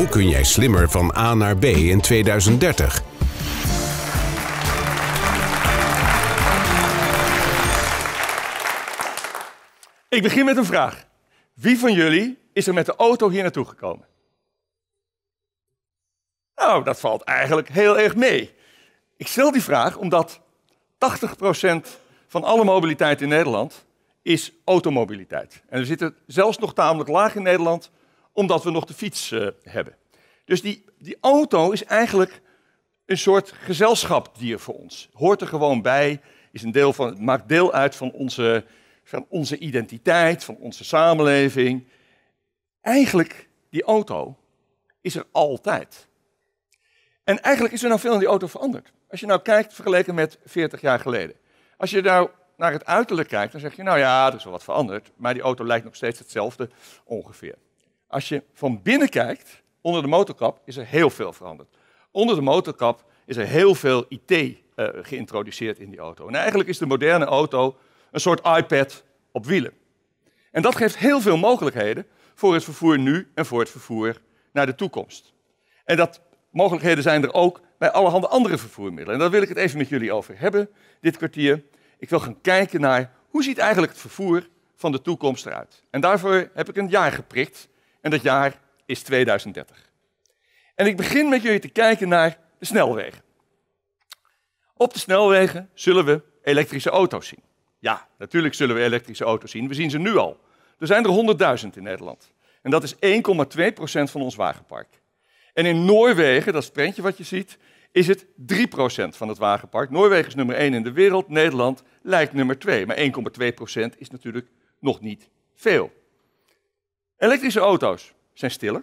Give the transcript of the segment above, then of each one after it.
Hoe kun jij slimmer van A naar B in 2030? Ik begin met een vraag. Wie van jullie is er met de auto hier naartoe gekomen? Nou, dat valt eigenlijk heel erg mee. Ik stel die vraag omdat 80% van alle mobiliteit in Nederland is automobiliteit. En we zitten zelfs nog tamelijk laag in Nederland omdat we nog de fiets eh, hebben. Dus die, die auto is eigenlijk een soort gezelschapdier voor ons. Hoort er gewoon bij, is een deel van, maakt deel uit van onze, van onze identiteit, van onze samenleving. Eigenlijk, die auto is er altijd. En eigenlijk is er nou veel aan die auto veranderd. Als je nou kijkt vergeleken met 40 jaar geleden. Als je nou naar het uiterlijk kijkt, dan zeg je, nou ja, er is wel wat veranderd, maar die auto lijkt nog steeds hetzelfde ongeveer. Als je van binnen kijkt, onder de motorkap is er heel veel veranderd. Onder de motorkap is er heel veel IT eh, geïntroduceerd in die auto. En eigenlijk is de moderne auto een soort iPad op wielen. En dat geeft heel veel mogelijkheden voor het vervoer nu en voor het vervoer naar de toekomst. En dat mogelijkheden zijn er ook bij allerhande andere vervoermiddelen. En daar wil ik het even met jullie over hebben, dit kwartier. Ik wil gaan kijken naar hoe ziet eigenlijk het vervoer van de toekomst eruit. En daarvoor heb ik een jaar geprikt en dat jaar is 2030. En ik begin met jullie te kijken naar de snelwegen. Op de snelwegen zullen we elektrische auto's zien. Ja, natuurlijk zullen we elektrische auto's zien. We zien ze nu al. Er zijn er 100.000 in Nederland. En dat is 1,2% van ons wagenpark. En in Noorwegen, dat is het prentje wat je ziet, is het 3% van het wagenpark. Noorwegen is nummer 1 in de wereld, Nederland lijkt nummer 2. Maar 1,2% is natuurlijk nog niet veel. Elektrische auto's zijn stiller.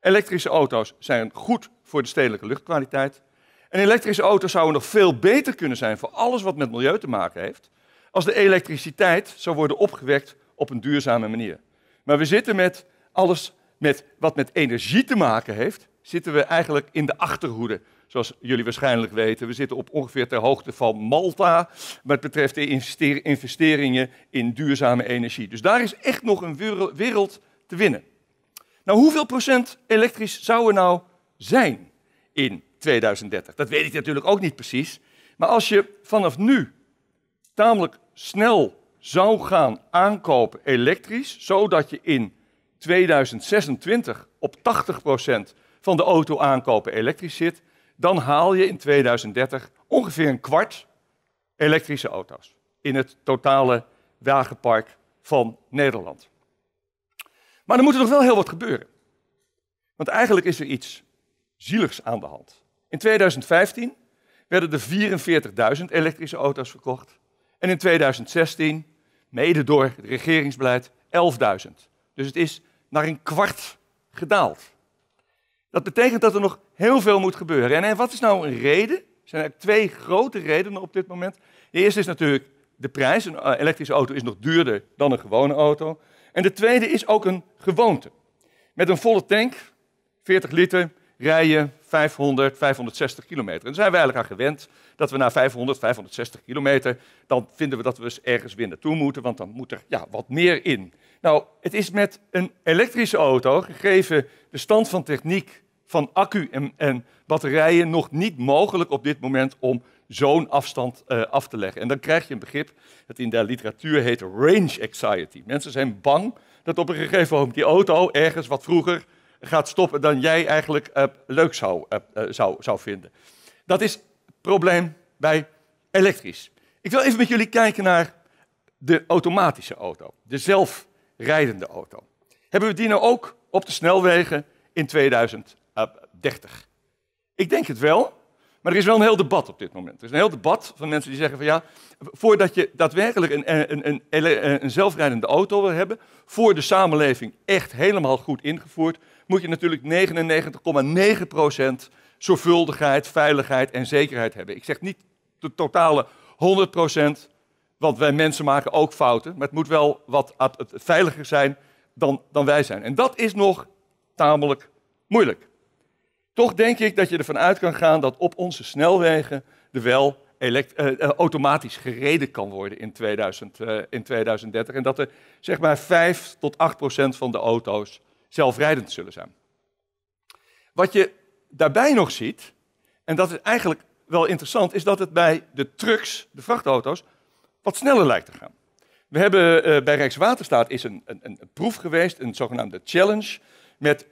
Elektrische auto's zijn goed voor de stedelijke luchtkwaliteit. En elektrische auto's zouden nog veel beter kunnen zijn voor alles wat met milieu te maken heeft, als de elektriciteit zou worden opgewekt op een duurzame manier. Maar we zitten met alles met, wat met energie te maken heeft, zitten we eigenlijk in de achterhoede Zoals jullie waarschijnlijk weten, we zitten op ongeveer ter hoogte van Malta. Wat betreft de investeringen in duurzame energie. Dus daar is echt nog een wereld te winnen. Nou, hoeveel procent elektrisch zou er nou zijn in 2030? Dat weet ik natuurlijk ook niet precies. Maar als je vanaf nu tamelijk snel zou gaan aankopen elektrisch, zodat je in 2026 op 80% van de auto aankopen elektrisch zit, dan haal je in 2030 ongeveer een kwart elektrische auto's in het totale wagenpark van Nederland. Maar er moet er nog wel heel wat gebeuren. Want eigenlijk is er iets zieligs aan de hand. In 2015 werden er 44.000 elektrische auto's verkocht. En in 2016, mede door het regeringsbeleid, 11.000. Dus het is naar een kwart gedaald. Dat betekent dat er nog heel veel moet gebeuren. En, wat is nou een reden? Er zijn twee grote redenen op dit moment. De eerste is natuurlijk de prijs. Een eh, elektrische auto is nog duurder dan een gewone auto. En de tweede is ook een gewoonte. Met een volle tank, 40 liter, rij je 500, 560 kilometer. En zijn we eigenlijk aan gewend dat we na 500, 560 kilometer, dan vinden we dat we eens ergens weer naartoe moeten, want dan moet er ja, wat meer in. Nou, het is met een elektrische auto, gegeven de stand van techniek van accu en, en batterijen nog niet mogelijk op dit moment om zo'n afstand eh, af te leggen. En dan krijg je een begrip dat in de literatuur heet range anxiety. Mensen zijn bang dat op een gegeven moment die auto ergens wat vroeger gaat stoppen dan jij eigenlijk eh, leuk zou, eh, zou, zou vinden. Dat is het probleem bij elektrisch. Ik wil even met jullie kijken naar de automatische auto, de zelfrijdende auto. Hebben we die nou ook op de snelwegen in 2000? 30. Ik denk het wel, maar er is wel een heel debat op dit moment. Er is een heel debat van mensen die zeggen van ja, voordat je daadwerkelijk een, een, een, een zelfrijdende auto wil hebben, voor de samenleving echt helemaal goed ingevoerd, moet je natuurlijk 99,9% zorgvuldigheid, veiligheid en zekerheid hebben. Ik zeg niet de totale 100%, want wij mensen maken ook fouten, maar het moet wel wat veiliger zijn dan, dan wij zijn. En dat is nog tamelijk moeilijk. Toch denk ik dat je ervan uit kan gaan dat op onze snelwegen er wel eh, eh, automatisch gereden kan worden in, 2000, eh, in 2030. En dat er zeg maar 5 tot 8 procent van de auto's zelfrijdend zullen zijn. Wat je daarbij nog ziet, en dat is eigenlijk wel interessant, is dat het bij de trucks, de vrachtauto's, wat sneller lijkt te gaan. We hebben bij Rijkswaterstaat is een, een, een proef geweest, een zogenaamde challenge, met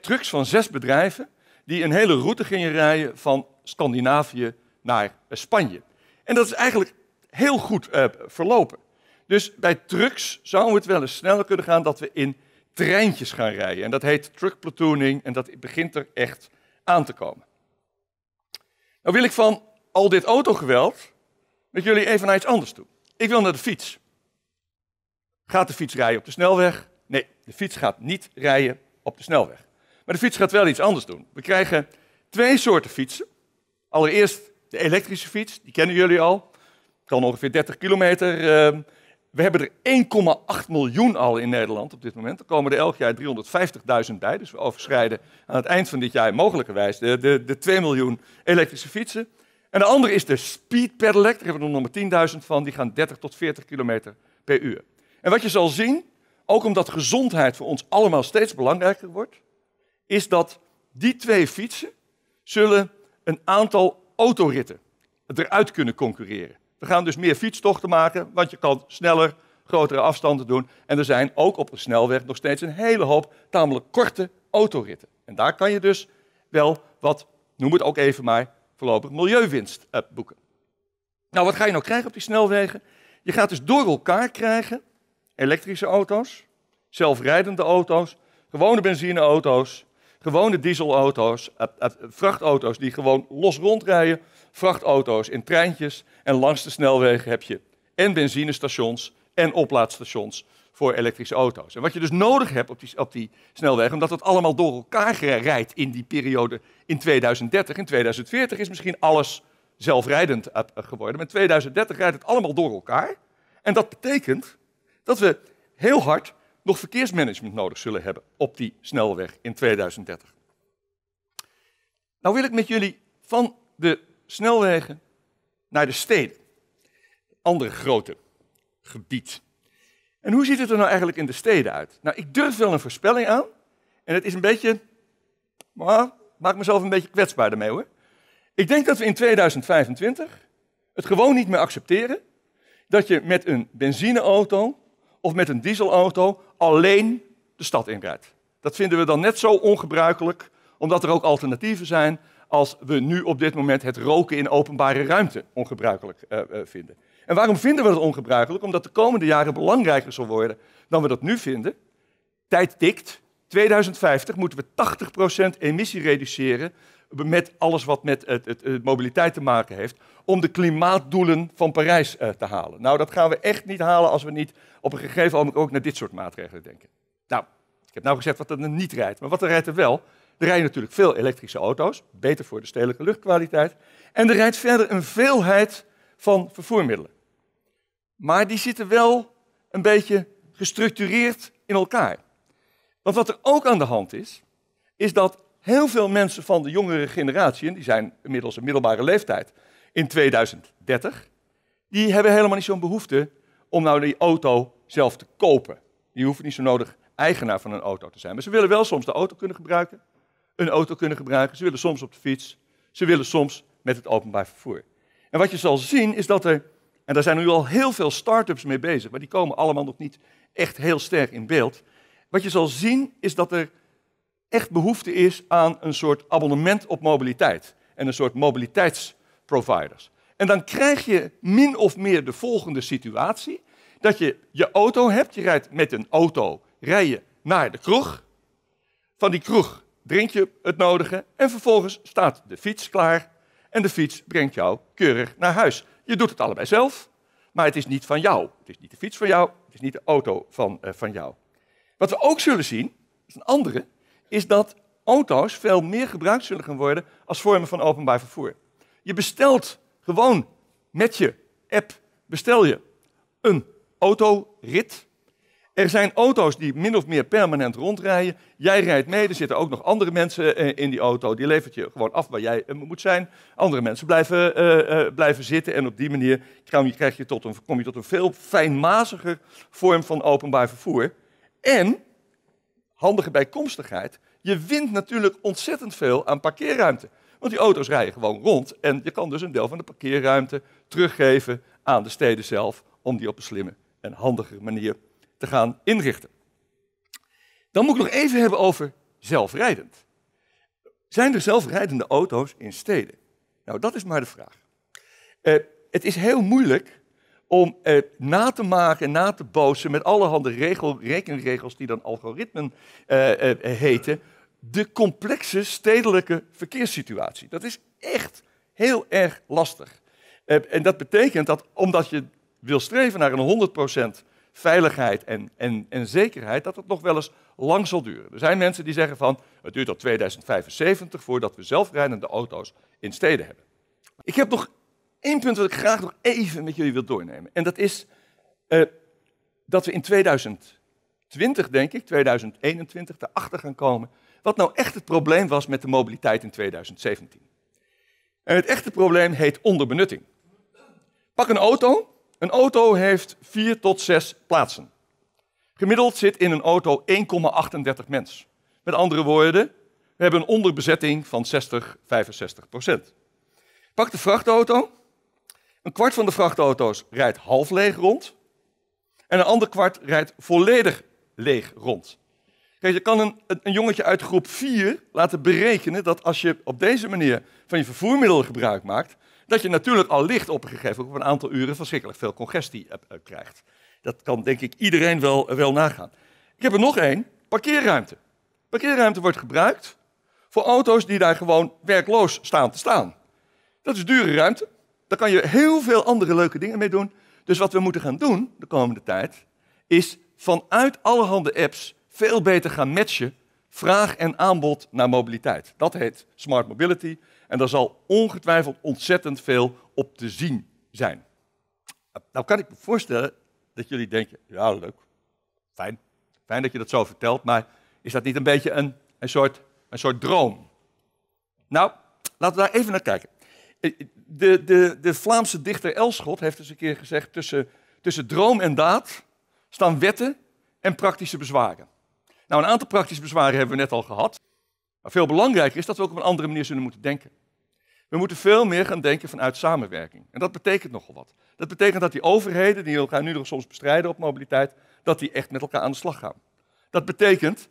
trucks van zes bedrijven die een hele route gingen rijden van Scandinavië naar Spanje. En dat is eigenlijk heel goed eh, verlopen. Dus bij trucks zou het wel eens sneller kunnen gaan dat we in treintjes gaan rijden. En dat heet truck platooning en dat begint er echt aan te komen. Nou wil ik van al dit autogeweld met jullie even naar iets anders toe. Ik wil naar de fiets. Gaat de fiets rijden op de snelweg? Nee, de fiets gaat niet rijden op de snelweg. Maar de fiets gaat wel iets anders doen. We krijgen twee soorten fietsen. Allereerst de elektrische fiets, die kennen jullie al. Kan ongeveer 30 kilometer. Ehm, we hebben er 1,8 miljoen al in Nederland op dit moment. Er komen er elk jaar 350.000 bij. Dus we overschrijden aan het eind van dit jaar mogelijkerwijs de, de, de 2 miljoen elektrische fietsen. En de andere is de speed pedelec. Daar hebben we er nog maar 10.000 van. Die gaan 30 tot 40 kilometer per uur. En wat je zal zien, ook omdat gezondheid voor ons allemaal steeds belangrijker wordt, is dat die twee fietsen zullen een aantal autoritten eruit kunnen concurreren. We gaan dus meer fietstochten maken, want je kan sneller grotere afstanden doen. En er zijn ook op een snelweg nog steeds een hele hoop tamelijk korte autoritten. En daar kan je dus wel wat, noem het ook even maar, voorlopig milieuwinst eh, boeken. Nou, wat ga je nou krijgen op die snelwegen? Je gaat dus door elkaar krijgen elektrische auto's, zelfrijdende auto's, gewone benzineauto's gewone dieselauto's, eh, eh, vrachtauto's die gewoon los rondrijden, vrachtauto's in treintjes. En langs de snelwegen heb je en benzinestations en oplaadstations voor elektrische auto's. En wat je dus nodig hebt op die, op die snelweg, omdat het allemaal door elkaar rijdt in die periode in 2030, in 2040 is misschien alles zelfrijdend eh, geworden. Maar in 2030 rijdt het allemaal door elkaar. En dat betekent dat we heel hard nog verkeersmanagement nodig zullen hebben op die snelweg in 2030. Nou wil ik met jullie van de snelwegen naar de steden. Andere grote gebied. En hoe ziet het er nou eigenlijk in de steden uit? Nou, ik durf wel een voorspelling aan. En het is een beetje. Maar maak mezelf een beetje kwetsbaar daarmee hoor. Ik denk dat we in 2025 het gewoon niet meer accepteren dat je met een benzineauto of met een dieselauto alleen de stad inrijdt. Dat vinden we dan net zo ongebruikelijk, omdat er ook alternatieven zijn als we nu op dit moment het roken in openbare ruimte ongebruikelijk eh, eh, vinden. En waarom vinden we dat ongebruikelijk? Omdat de komende jaren belangrijker zal worden dan we dat nu vinden. Tijd tikt. 2050 moeten we 80% emissie reduceren met alles wat met het, het, mobiliteit te maken heeft, om de klimaatdoelen van Parijs eh, te halen. Nou, dat gaan we echt niet halen als we niet op een gegeven moment ook naar dit soort maatregelen denken. Nou, ik heb nou gezegd wat er niet rijdt, maar wat er rijdt er wel. Er rijden natuurlijk veel elektrische auto's, beter voor de stedelijke luchtkwaliteit. En er rijdt verder een veelheid van vervoermiddelen. Maar die zitten wel een beetje gestructureerd in elkaar. Want wat er ook aan de hand is, is dat heel veel mensen van de jongere generatie, en die zijn inmiddels een middelbare leeftijd, in 2030, die hebben helemaal niet zo'n behoefte om nou die auto zelf te kopen. Die hoeven niet zo nodig eigenaar van een auto te zijn. Maar ze willen wel soms de auto kunnen gebruiken, een auto kunnen gebruiken, ze willen soms op de fiets, ze willen soms met het openbaar vervoer. En wat je zal zien is dat er, en daar zijn nu al heel veel start-ups mee bezig, maar die komen allemaal nog niet echt heel sterk in beeld. Wat je zal zien is dat er echt behoefte is aan een soort abonnement op mobiliteit en een soort mobiliteitsproviders. En dan krijg je min of meer de volgende situatie: dat je je auto hebt, je rijdt met een auto, rij je naar de kroeg. Van die kroeg drink je het nodige en vervolgens staat de fiets klaar en de fiets brengt jou keurig naar huis. Je doet het allebei zelf, maar het is niet van jou. Het is niet de fiets van jou, het is niet de auto van, eh, van jou. Wat we ook zullen zien, is een andere, is dat auto's veel meer gebruikt zullen gaan worden als vormen van openbaar vervoer. Je bestelt gewoon met je app, bestel je een autorit. Er zijn auto's die min of meer permanent rondrijden. Jij rijdt mee, er zitten ook nog andere mensen eh, in die auto. Die levert je gewoon af waar jij eh, moet zijn. Andere mensen blijven, eh, blijven zitten. En op die manier krijg je tot een, kom je tot een veel fijnmaziger vorm van openbaar vervoer. En handige bijkomstigheid. Je wint natuurlijk ontzettend veel aan parkeerruimte. Want die auto's rijden gewoon rond en je kan dus een deel van de parkeerruimte teruggeven aan de steden zelf om die op een slimme en handige manier te gaan inrichten. Dan moet ik nog even hebben over zelfrijdend. Zijn er zelfrijdende auto's in steden? Nou, dat is maar de vraag. Eh, het is heel moeilijk om het na te maken en na te bozen met allerhande regel, rekenregels die dan algoritmen eh, eh, heten, de complexe stedelijke verkeerssituatie. Dat is echt heel erg lastig. Eh, en dat betekent dat omdat je wil streven naar een 100% veiligheid en, en, en zekerheid, dat het nog wel eens lang zal duren. Er zijn mensen die zeggen van, het duurt tot 2075 voordat we zelfrijdende auto's in steden hebben. Ik heb nog Eén punt wat ik graag nog even met jullie wil doornemen. En dat is eh, dat we in 2020, denk ik, 2021, erachter gaan komen wat nou echt het probleem was met de mobiliteit in 2017. En het echte probleem heet onderbenutting. Pak een auto. Een auto heeft vier tot zes plaatsen. Gemiddeld zit in een auto 1,38 mens. Met andere woorden, we hebben een onderbezetting van 60, 65 procent. Pak de vrachtauto. Een kwart van de vrachtauto's rijdt half leeg rond. En een ander kwart rijdt volledig leeg rond. je kan een, een jongetje uit groep 4 laten berekenen dat als je op deze manier van je vervoermiddel gebruik maakt, dat je natuurlijk al licht op een gegeven op een aantal uren verschrikkelijk veel congestie eh, krijgt. Dat kan denk ik iedereen wel, eh, wel nagaan. Ik heb er nog één, parkeerruimte. Parkeerruimte wordt gebruikt voor auto's die daar gewoon werkloos staan te staan. Dat is dure ruimte, daar kan je heel veel andere leuke dingen mee doen. Dus wat we moeten gaan doen de komende tijd, is vanuit allerhande apps veel beter gaan matchen vraag en aanbod naar mobiliteit. Dat heet smart mobility en daar zal ongetwijfeld ontzettend veel op te zien zijn. Nou, nou kan ik me voorstellen dat jullie denken, ja leuk, fijn, fijn dat je dat zo vertelt, maar is dat niet een beetje een, een, soort, een soort droom? Nou, laten we daar even naar kijken. Eh, eh, de, de, de Vlaamse dichter Elschot heeft eens een keer gezegd: tussen, tussen droom en daad staan wetten en praktische bezwaren. Nou, een aantal praktische bezwaren hebben we net al gehad. Maar veel belangrijker is dat we ook op een andere manier zullen moeten denken. We moeten veel meer gaan denken vanuit samenwerking. En dat betekent nogal wat. Dat betekent dat die overheden, die elkaar nu nog soms bestrijden op mobiliteit, dat die echt met elkaar aan de slag gaan. Dat betekent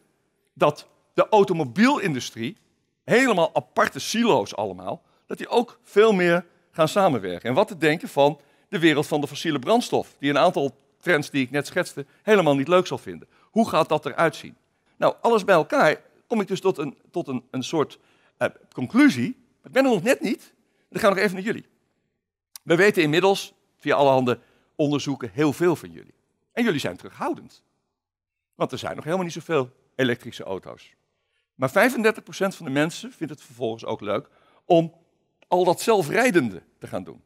dat de automobielindustrie, helemaal aparte silo's allemaal, dat die ook veel meer gaan samenwerken. En wat te denken van de wereld van de fossiele brandstof, die een aantal trends die ik net schetste helemaal niet leuk zal vinden. Hoe gaat dat eruit zien? Nou, alles bij elkaar kom ik dus tot een, tot een, een soort eh, conclusie. Ik ben er nog net niet. Dan gaan nog even naar jullie. We weten inmiddels via allerhande onderzoeken heel veel van jullie. En jullie zijn terughoudend. Want er zijn nog helemaal niet zoveel elektrische auto's. Maar 35% van de mensen vindt het vervolgens ook leuk om al dat zelfrijdende te gaan doen.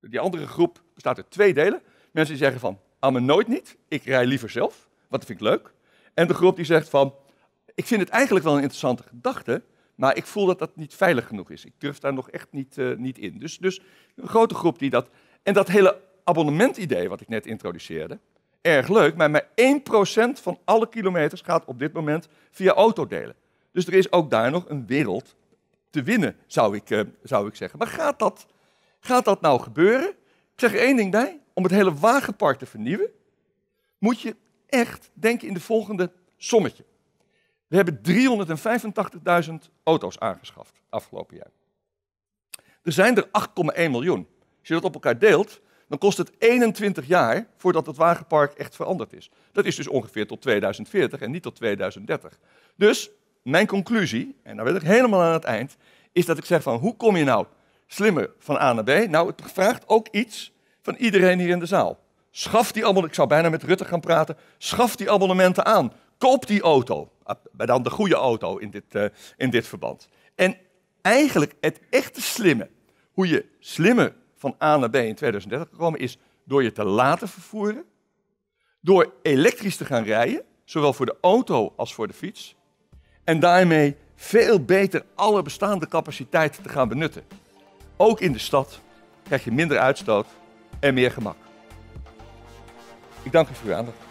Die andere groep bestaat uit twee delen. Mensen die zeggen van, aan me nooit niet, ik rij liever zelf, want dat vind ik leuk. En de groep die zegt van, ik vind het eigenlijk wel een interessante gedachte, maar ik voel dat dat niet veilig genoeg is. Ik durf daar nog echt niet, eh, niet in. Dus, dus een grote groep die dat... En dat hele abonnementidee wat ik net introduceerde, erg leuk, maar maar 1% van alle kilometers gaat op dit moment via autodelen. Dus er is ook daar nog een wereld te winnen, zou ik, eh, zou ik zeggen. Maar gaat dat, gaat dat nou gebeuren? Ik zeg er één ding bij. Om het hele wagenpark te vernieuwen, moet je echt denken in de volgende sommetje. We hebben 385.000 auto's aangeschaft afgelopen jaar. Er zijn er 8,1 miljoen. Als je dat op elkaar deelt, dan kost het 21 jaar voordat het wagenpark echt veranderd is. Dat is dus ongeveer tot 2040 en niet tot 2030. Dus mijn conclusie, en dan wil ik helemaal aan het eind, is dat ik zeg van hoe kom je nou slimmer van A naar B? Nou, het vraagt ook iets van iedereen hier in de zaal. Schaf die abonnementen, ik zou bijna met Rutte gaan praten, schaf die abonnementen aan. Koop die auto, bij ah, dan de goede auto in dit, eh, in dit verband. En eigenlijk het echte slimme, hoe je slimmer van A naar B in 2030 komen, is door je te laten vervoeren, door elektrisch te gaan rijden, zowel voor de auto als voor de fiets, en daarmee veel beter alle bestaande capaciteiten te gaan benutten. Ook in de stad krijg je minder uitstoot en meer gemak. Ik dank u voor uw aandacht.